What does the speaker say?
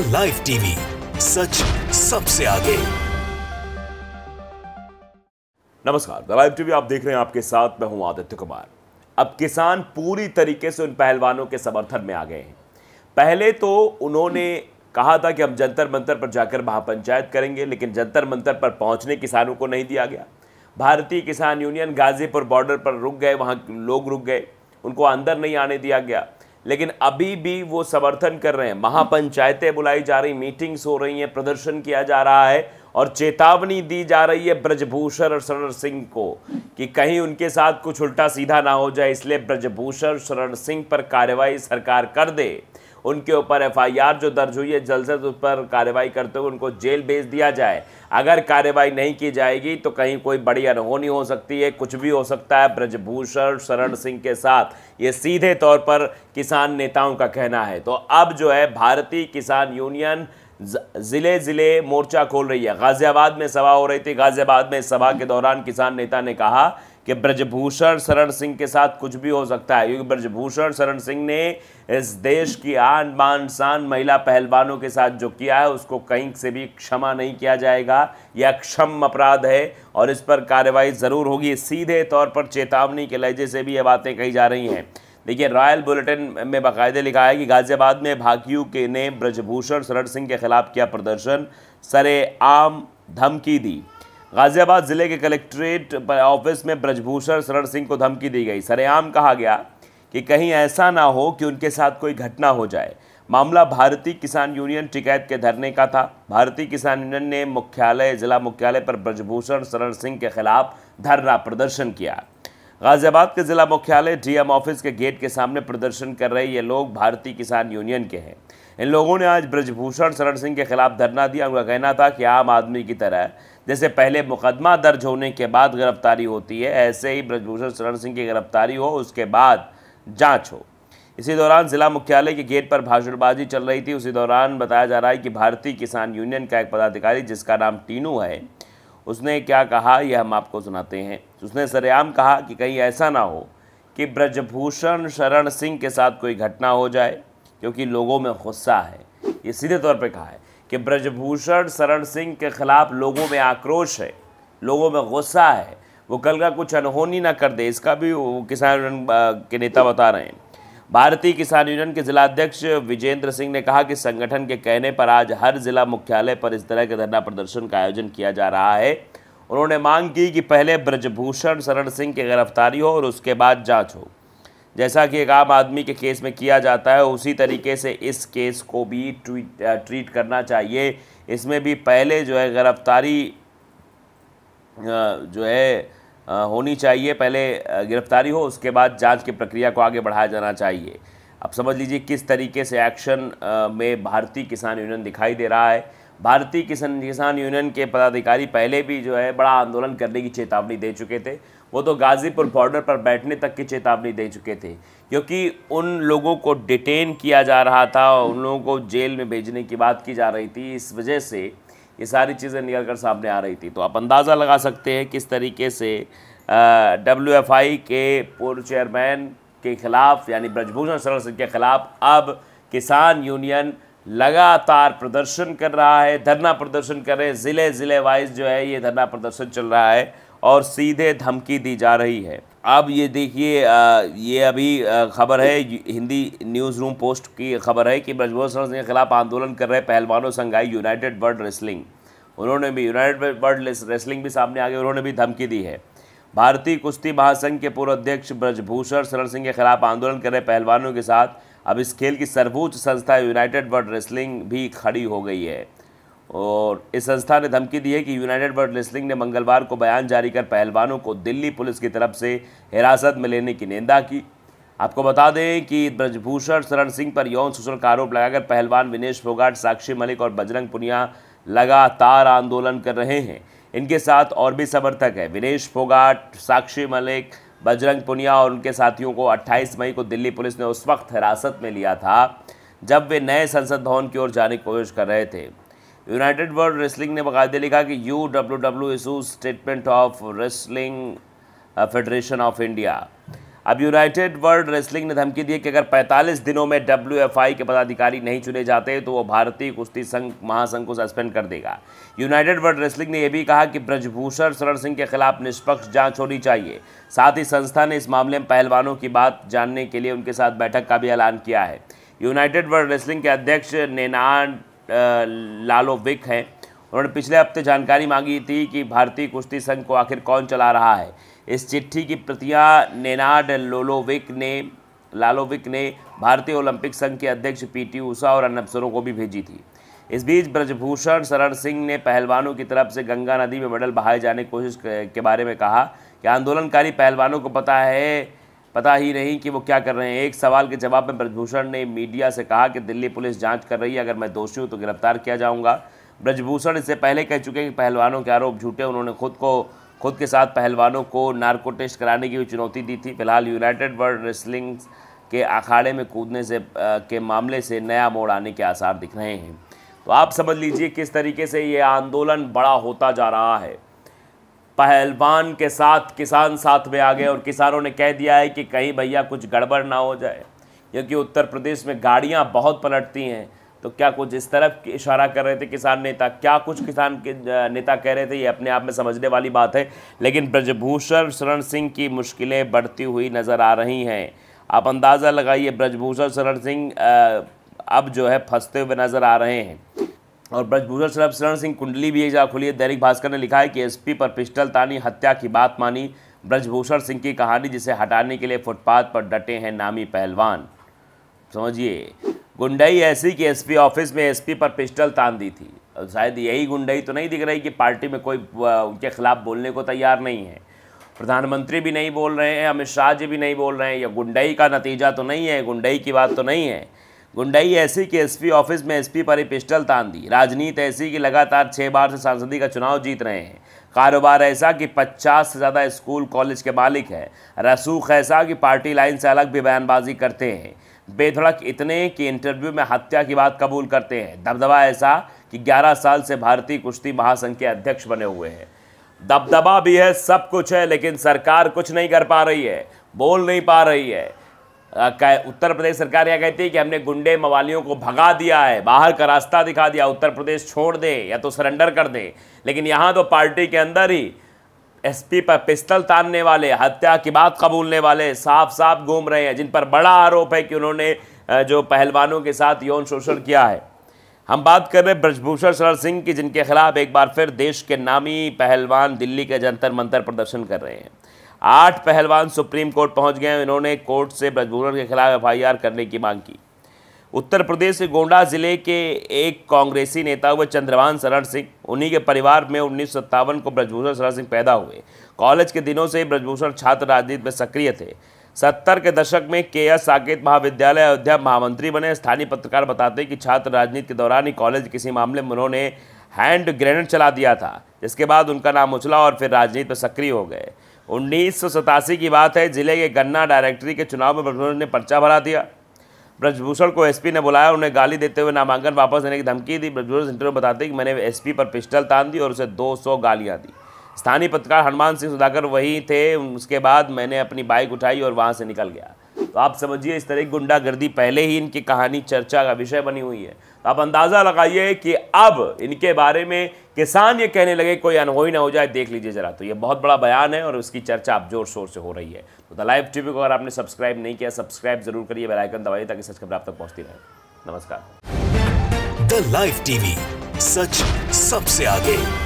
live TV सच सबसे आगे नमस्कार द लाइव टीवी आप देख रहे हैं आपके साथ मैं हूं आदित्य कुमार अब किसान पूरी तरीके से उन पहलवानों के समर्थन में आ गए हैं पहले तो उन्होंने कहा था कि हम जंतर मंतर पर जाकर महापंचायत करेंगे लेकिन जंतर मंतर पर पहुंचने किसानों को नहीं दिया गया भारतीय किसान यूनियन गाजीपुर बॉर्डर पर रुक गए वहाँ लोग रुक गए उनको अंदर नहीं आने दिया गया लेकिन अभी भी वो समर्थन कर रहे हैं महापंचायतें बुलाई जा रही मीटिंग्स हो रही हैं प्रदर्शन किया जा रहा है और चेतावनी दी जा रही है ब्रजभूषण और शरण सिंह को कि कहीं उनके साथ कुछ उल्टा सीधा ना हो जाए इसलिए ब्रजभूषण शरण सिंह पर कार्रवाई सरकार कर दे उनके ऊपर एफआईआर जो दर्ज हुई है जल्द से उस पर कार्रवाई करते हुए उनको जेल भेज दिया जाए अगर कार्रवाई नहीं की जाएगी तो कहीं कोई बड़ी अनहोनी हो सकती है कुछ भी हो सकता है ब्रजभूषण शरण सिंह के साथ ये सीधे तौर पर किसान नेताओं का कहना है तो अब जो है भारतीय किसान यूनियन ज़िले ज़िले मोर्चा खोल रही है गाज़ियाबाद में सभा हो रही थी गाज़ियाबाद में सभा के दौरान किसान नेता ने कहा कि ब्रजभूषण शरण सिंह के साथ कुछ भी हो सकता है क्योंकि ब्रजभूषण शरण सिंह ने इस देश की आन बान शान महिला पहलवानों के साथ जो किया है उसको कहीं से भी क्षमा नहीं किया जाएगा यह क्षम अपराध है और इस पर कार्रवाई ज़रूर होगी सीधे तौर पर चेतावनी के लहजे से भी ये बातें कही जा रही हैं देखिए रॉयल बुलेटिन में बाकायदे लिखा है कि गाज़ियाबाद में भाकियू के ने ब्रजभूषण शरण सिंह के खिलाफ किया प्रदर्शन सरे आम धमकी दी गाज़ियाबाद ज़िले के कलेक्ट्रेट ऑफिस में ब्रजभूषण शरण सिंह को धमकी दी गई सरेआम कहा गया कि कहीं ऐसा ना हो कि उनके साथ कोई घटना हो जाए मामला भारतीय किसान यूनियन टिकैत के धरने का था भारतीय किसान यूनियन ने मुख्यालय जिला मुख्यालय पर ब्रजभूषण शरण सिंह के खिलाफ धरना प्रदर्शन किया गाजियाबाद के ज़िला मुख्यालय डीएम ऑफिस के गेट के सामने प्रदर्शन कर रहे ये लोग भारतीय किसान यूनियन के हैं इन लोगों ने आज ब्रजभूषण शरण सिंह के खिलाफ धरना दिया उनका कहना था कि आम आदमी की तरह जैसे पहले मुकदमा दर्ज होने के बाद गिरफ्तारी होती है ऐसे ही ब्रजभूषण शरण सिंह की गिरफ्तारी हो उसके बाद जाँच हो इसी दौरान जिला मुख्यालय के गेट पर भाषणबाजी चल रही थी उसी दौरान बताया जा रहा है कि भारतीय किसान यूनियन का एक पदाधिकारी जिसका नाम टीनू है उसने क्या कहा यह हम आपको सुनाते हैं उसने सरेआम कहा कि कहीं ऐसा ना हो कि ब्रजभूषण शरण सिंह के साथ कोई घटना हो जाए क्योंकि लोगों में गुस्सा है ये सीधे तौर पे कहा है कि ब्रजभूषण शरण सिंह के खिलाफ लोगों में आक्रोश है लोगों में गुस्सा है वो कल का कुछ अनहोनी ना कर दे इसका भी किसान के नेता बता रहे हैं भारतीय किसान यूनियन के जिलाध्यक्ष विजेंद्र सिंह ने कहा कि संगठन के कहने पर आज हर जिला मुख्यालय पर इस तरह के धरना प्रदर्शन का आयोजन किया जा रहा है उन्होंने मांग की कि पहले ब्रजभूषण शरण सिंह की गिरफ्तारी हो और उसके बाद जांच हो जैसा कि एक आम आदमी के केस में किया जाता है उसी तरीके से इस केस को भी ट्वीट ट्रीट करना चाहिए इसमें भी पहले जो है गिरफ्तारी जो है होनी चाहिए पहले गिरफ्तारी हो उसके बाद जांच की प्रक्रिया को आगे बढ़ाया जाना चाहिए अब समझ लीजिए किस तरीके से एक्शन में भारतीय किसान यूनियन दिखाई दे रहा है भारतीय किसान किसान यूनियन के पदाधिकारी पहले भी जो है बड़ा आंदोलन करने की चेतावनी दे चुके थे वो तो गाज़ीपुर बॉर्डर पर बैठने तक की चेतावनी दे चुके थे क्योंकि उन लोगों को डिटेन किया जा रहा था और उन लोगों को जेल में भेजने की बात की जा रही थी इस वजह से ये सारी चीज़ें निकल कर सामने आ रही थी तो आप अंदाज़ा लगा सकते हैं किस तरीके से डब्ल्यू एफ आई के पूर्व चेयरमैन के ख़िलाफ़ यानी ब्रजभूषण शरण सिंह के ख़िलाफ़ अब किसान यूनियन लगातार प्रदर्शन कर रहा है धरना प्रदर्शन कर रहे हैं ज़िले ज़िले वाइज जो है ये धरना प्रदर्शन चल रहा है और सीधे धमकी दी जा रही है अब ये देखिए ये अभी खबर है हिंदी न्यूज़ रूम पोस्ट की खबर है कि ब्रजभूषण के खिलाफ आंदोलन कर रहे पहलवानों संघ आई यूनाइटेड वर्ल्ड रेसलिंग उन्होंने भी यूनाइटेड वर्ल्ड रेसलिंग भी सामने आ गई उन्होंने भी धमकी दी है भारतीय कुश्ती महासंघ के पूर्व अध्यक्ष ब्रजभूषण शरण सिंह के खिलाफ आंदोलन कर रहे पहलवानों के साथ अब इस खेल की सर्वोच्च संस्था यूनाइटेड वर्ल्ड रेसलिंग भी खड़ी हो गई है और इस संस्था ने धमकी दी है कि यूनाइटेड वर्ल्ड रेसलिंग ने मंगलवार को बयान जारी कर पहलवानों को दिल्ली पुलिस की तरफ से हिरासत में लेने की निंदा की आपको बता दें कि ब्रजभूषण शरण सिंह पर यौन शोषण का आरोप लगाकर पहलवान विनेश फोगाट साक्षी मलिक और बजरंग पुनिया लगातार आंदोलन कर रहे हैं इनके साथ और भी समर्थक हैं विनेश फोगाट साक्षी मलिक बजरंग पुनिया और उनके साथियों को 28 मई को दिल्ली पुलिस ने उस वक्त हिरासत में लिया था जब वे नए संसद भवन की ओर जाने की कोशिश कर रहे थे यूनाइटेड वर्ल्ड रेसलिंग ने बकायदे लिखा कि U W W issue statement of wrestling federation of India अब यूनाइटेड वर्ल्ड रेसलिंग ने धमकी दी कि अगर 45 दिनों में डब्ल्यू के पदाधिकारी नहीं चुने जाते तो वो भारतीय कुश्ती संघ महासंघ को सस्पेंड कर देगा यूनाइटेड वर्ल्ड रेसलिंग ने यह भी कहा कि ब्रजभूषण शरण सिंह के खिलाफ निष्पक्ष जांच होनी चाहिए साथ ही संस्था ने इस मामले में पहलवानों की बात जानने के लिए उनके साथ बैठक का भी ऐलान किया है यूनाइटेड वर्ल्ड रेसलिंग के अध्यक्ष नेनाड लालो विक हैं उन्होंने पिछले हफ्ते जानकारी मांगी थी कि भारतीय कुश्ती संघ को आखिर कौन चला रहा है इस चिट्ठी की प्रतियां नेनाड लोलोविक ने लालोविक ने भारतीय ओलंपिक संघ के अध्यक्ष पीटी ऊषा और अन्य अफसरों को भी भेजी थी इस बीच ब्रजभूषण शरण सिंह ने पहलवानों की तरफ से गंगा नदी में मेडल बहाए जाने की कोशिश के बारे में कहा कि आंदोलनकारी पहलवानों को पता है पता ही नहीं कि वो क्या कर रहे हैं एक सवाल के जवाब में ब्रजभूषण ने मीडिया से कहा कि दिल्ली पुलिस जांच कर रही है अगर मैं दोषी हूँ तो गिरफ्तार किया जाऊँगा ब्रजभूषण इससे पहले कह चुके हैं कि पहलवानों के आरोप झूठे उन्होंने खुद को खुद के साथ पहलवानों को नार्को टेस्ट कराने की भी चुनौती दी थी फिलहाल यूनाइटेड वर्ल्ड रेसलिंग के अखाड़े में कूदने से के मामले से नया मोड़ आने के आसार दिख रहे हैं तो आप समझ लीजिए किस तरीके से ये आंदोलन बड़ा होता जा रहा है पहलवान के साथ किसान साथ में आ गए और किसानों ने कह दिया है कि कहीं भैया कुछ गड़बड़ ना हो जाए क्योंकि उत्तर प्रदेश में गाड़ियाँ बहुत पलटती हैं तो क्या कुछ इस तरफ इशारा कर रहे थे किसान नेता क्या कुछ किसान के नेता कह रहे थे ये अपने आप में समझने वाली बात है लेकिन ब्रजभूषण शरण सिंह की मुश्किलें बढ़ती हुई नज़र आ रही हैं आप अंदाज़ा लगाइए ब्रजभूषण शरण सिंह अब जो है फंसते हुए नज़र आ रहे हैं और ब्रजभूषण शरभ शरण सिंह कुंडली भी एक जगह खुली है दैनिक भास्कर ने लिखा है कि एसपी पर पिस्टल तानी हत्या की बात मानी ब्रजभूषण सिंह की कहानी जिसे हटाने के लिए फुटपाथ पर डटे हैं नामी पहलवान समझिए गुंडई ऐसी कि एसपी ऑफिस में एसपी पर पिस्टल तान दी थी और शायद यही गुंडई तो नहीं दिख रही कि पार्टी में कोई उनके खिलाफ बोलने को तैयार नहीं है प्रधानमंत्री भी नहीं बोल रहे हैं अमित शाह जी भी नहीं बोल रहे हैं या गुंडई का नतीजा तो नहीं है गुंडई की बात तो नहीं है गुंडई एसी के एसपी ऑफिस में एसपी पर ही पिस्टल तान दी राजनीत ऐसी की लगातार छः बार से सांसदी का चुनाव जीत रहे हैं कारोबार ऐसा कि 50 से ज़्यादा स्कूल कॉलेज के मालिक हैं रसूख ऐसा कि पार्टी लाइन से अलग भी बयानबाजी करते हैं बेधड़क इतने कि इंटरव्यू में हत्या की बात कबूल करते हैं दबदबा ऐसा कि 11 साल से भारतीय कुश्ती महासंघ के अध्यक्ष बने हुए हैं दबदबा भी है सब कुछ है लेकिन सरकार कुछ नहीं कर पा रही है बोल नहीं पा रही है उत्तर प्रदेश सरकार यह कहती है कि हमने गुंडे मवालियों को भगा दिया है बाहर का रास्ता दिखा दिया उत्तर प्रदेश छोड़ दे या तो सरेंडर कर दे लेकिन यहाँ तो पार्टी के अंदर ही एसपी पर पिस्तल तानने वाले हत्या की बात कबूलने वाले साफ साफ घूम रहे हैं जिन पर बड़ा आरोप है कि उन्होंने जो पहलवानों के साथ यौन शोषण किया है हम बात कर रहे हैं ब्रजभूषण शरण सिंह की जिनके खिलाफ एक बार फिर देश के नामी पहलवान दिल्ली के जंतर मंतर प्रदर्शन कर रहे हैं आठ पहलवान सुप्रीम कोर्ट पहुंच गए इन्होंने कोर्ट से ब्रजभूषण के खिलाफ एफ करने की मांग की उत्तर प्रदेश के गोंडा जिले के एक कांग्रेसी नेता हुए चंद्रवान शरण सिंह उन्हीं के परिवार में उन्नीस को ब्रजभूषण शरण सिंह पैदा हुए कॉलेज के दिनों से ब्रजभूषण छात्र राजनीति में सक्रिय थे सत्तर के दशक में के एस साकेत महाविद्यालय अयोध्या महामंत्री बने स्थानीय पत्रकार बताते हैं कि छात्र राजनीति के दौरान ही कॉलेज किसी मामले में उन्होंने हैंड ग्रेनेड चला दिया था जिसके बाद उनका नाम उछला और फिर राजनीति में सक्रिय हो गए उन्नीस की बात है जिले के गन्ना डायरेक्टरी के चुनाव में ब्रजभूषण ने पर्चा भरा दिया ब्रजभूषण को एसपी ने बुलाया उन्हें गाली देते हुए नामांकन वापस लेने की धमकी दी ब्रजभूषण इंटरव्यू बताते कि मैंने एसपी पर पिस्टल तान दी और उसे 200 गालियां दी स्थानीय पत्रकार हनुमान सिंह सुधाकर वहीं थे उसके बाद मैंने अपनी बाइक उठाई और वहाँ से निकल गया तो आप समझिए इस तरह की गुंडागर्दी पहले ही इनकी कहानी चर्चा का विषय बनी हुई है आप अंदाज़ा लगाइए कि अब इनके बारे में किसान ये कहने लगे कोई अनहोई ना हो जाए देख लीजिए ज़रा तो ये बहुत बड़ा बयान है और उसकी चर्चा अब जोर शोर से हो रही है तो द लाइव टीवी को अगर आपने सब्सक्राइब नहीं किया सब्सक्राइब जरूर करिए बेलाइकन दबाइए ताकि सच खबर आप तक पहुंचती रहे नमस्कार द लाइव टीवी सच सबसे आगे